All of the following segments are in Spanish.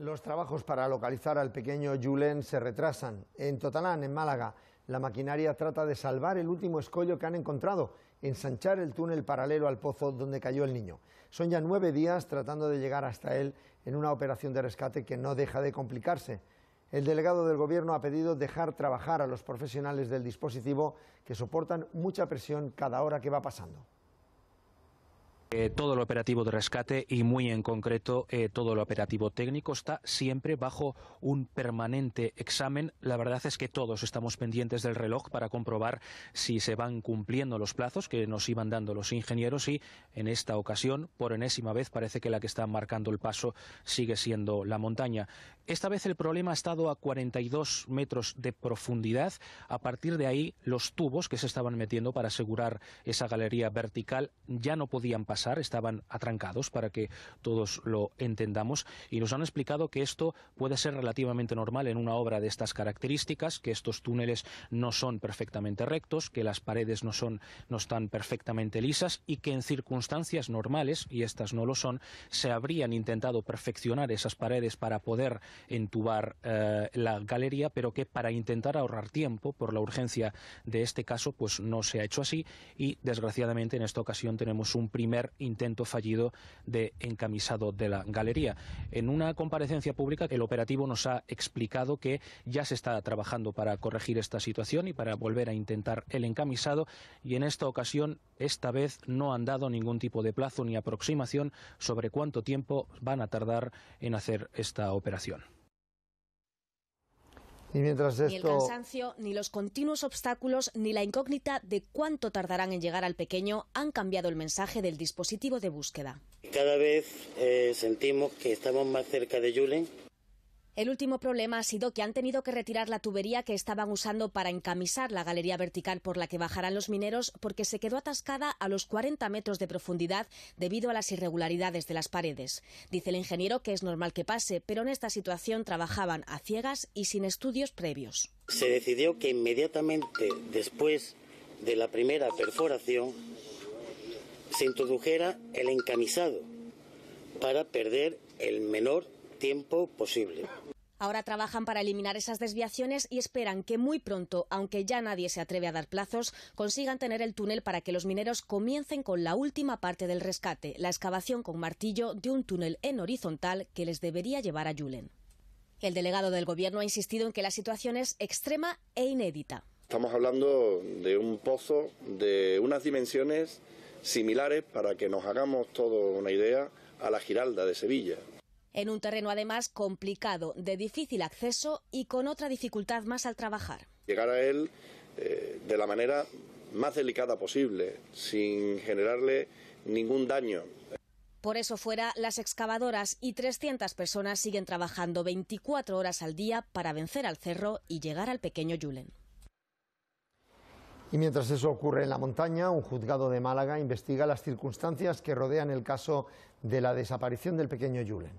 Los trabajos para localizar al pequeño Julen se retrasan. En Totalán, en Málaga, la maquinaria trata de salvar el último escollo que han encontrado, ensanchar el túnel paralelo al pozo donde cayó el niño. Son ya nueve días tratando de llegar hasta él en una operación de rescate que no deja de complicarse. El delegado del Gobierno ha pedido dejar trabajar a los profesionales del dispositivo que soportan mucha presión cada hora que va pasando. Eh, todo el operativo de rescate y muy en concreto eh, todo el operativo técnico está siempre bajo un permanente examen. La verdad es que todos estamos pendientes del reloj para comprobar si se van cumpliendo los plazos que nos iban dando los ingenieros y en esta ocasión, por enésima vez, parece que la que está marcando el paso sigue siendo la montaña. Esta vez el problema ha estado a 42 metros de profundidad. A partir de ahí, los tubos que se estaban metiendo para asegurar esa galería vertical ya no podían pasar, estaban atrancados para que todos lo entendamos. Y nos han explicado que esto puede ser relativamente normal en una obra de estas características, que estos túneles no son perfectamente rectos, que las paredes no, son, no están perfectamente lisas y que en circunstancias normales, y estas no lo son, se habrían intentado perfeccionar esas paredes para poder entubar eh, la galería, pero que para intentar ahorrar tiempo por la urgencia de este caso, pues no se ha hecho así y desgraciadamente en esta ocasión tenemos un primer intento fallido de encamisado de la galería. En una comparecencia pública, el operativo nos ha explicado que ya se está trabajando para corregir esta situación y para volver a intentar el encamisado y en esta ocasión, esta vez, no han dado ningún tipo de plazo ni aproximación sobre cuánto tiempo van a tardar en hacer esta operación mientras Ni el cansancio, ni los continuos obstáculos, ni la incógnita de cuánto tardarán en llegar al pequeño han cambiado el mensaje del dispositivo de búsqueda. Cada vez eh, sentimos que estamos más cerca de Julen el último problema ha sido que han tenido que retirar la tubería que estaban usando para encamisar la galería vertical por la que bajarán los mineros porque se quedó atascada a los 40 metros de profundidad debido a las irregularidades de las paredes. Dice el ingeniero que es normal que pase, pero en esta situación trabajaban a ciegas y sin estudios previos. Se decidió que inmediatamente después de la primera perforación se introdujera el encamisado para perder el menor tiempo posible. Ahora trabajan para eliminar esas desviaciones y esperan que muy pronto, aunque ya nadie se atreve a dar plazos, consigan tener el túnel para que los mineros comiencen con la última parte del rescate, la excavación con martillo de un túnel en horizontal que les debería llevar a Yulen. El delegado del Gobierno ha insistido en que la situación es extrema e inédita. Estamos hablando de un pozo de unas dimensiones similares, para que nos hagamos todo una idea, a la Giralda de Sevilla en un terreno además complicado, de difícil acceso y con otra dificultad más al trabajar. Llegar a él eh, de la manera más delicada posible, sin generarle ningún daño. Por eso fuera, las excavadoras y 300 personas siguen trabajando 24 horas al día para vencer al cerro y llegar al pequeño Yulen. Y mientras eso ocurre en la montaña, un juzgado de Málaga investiga las circunstancias que rodean el caso de la desaparición del pequeño Yulen.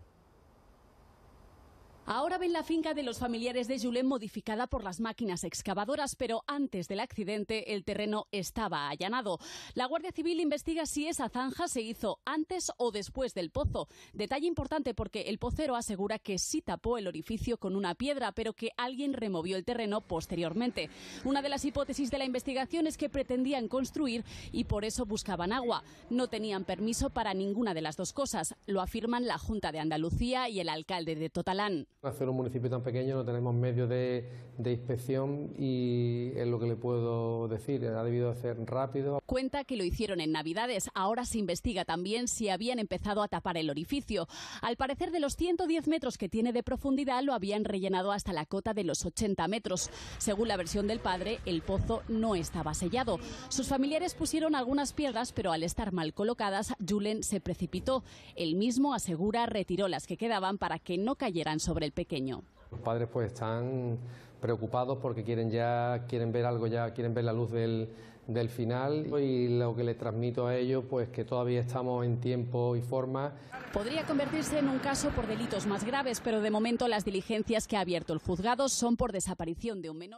Ahora ven la finca de los familiares de Julen modificada por las máquinas excavadoras, pero antes del accidente el terreno estaba allanado. La Guardia Civil investiga si esa zanja se hizo antes o después del pozo. Detalle importante porque el pocero asegura que sí tapó el orificio con una piedra, pero que alguien removió el terreno posteriormente. Una de las hipótesis de la investigación es que pretendían construir y por eso buscaban agua. No tenían permiso para ninguna de las dos cosas, lo afirman la Junta de Andalucía y el alcalde de Totalán. Hacer un municipio tan pequeño no tenemos medio de, inspección y es lo que le puedo decir, ha debido ser rápido. Cuenta que lo hicieron en Navidades, ahora se investiga también si habían empezado a tapar el orificio. Al parecer de los 110 metros que tiene de profundidad lo habían rellenado hasta la cota de los 80 metros. Según la versión del padre, el pozo no estaba sellado. Sus familiares pusieron algunas piedras, pero al estar mal colocadas, Julen se precipitó. Él mismo asegura retiró las que quedaban para que no cayeran sobre el pequeño. Los padres pues están preocupados porque quieren ya, quieren ver algo ya, quieren ver la luz del, del final y lo que le transmito a ellos pues que todavía estamos en tiempo y forma. Podría convertirse en un caso por delitos más graves, pero de momento las diligencias que ha abierto el juzgado son por desaparición de un menor.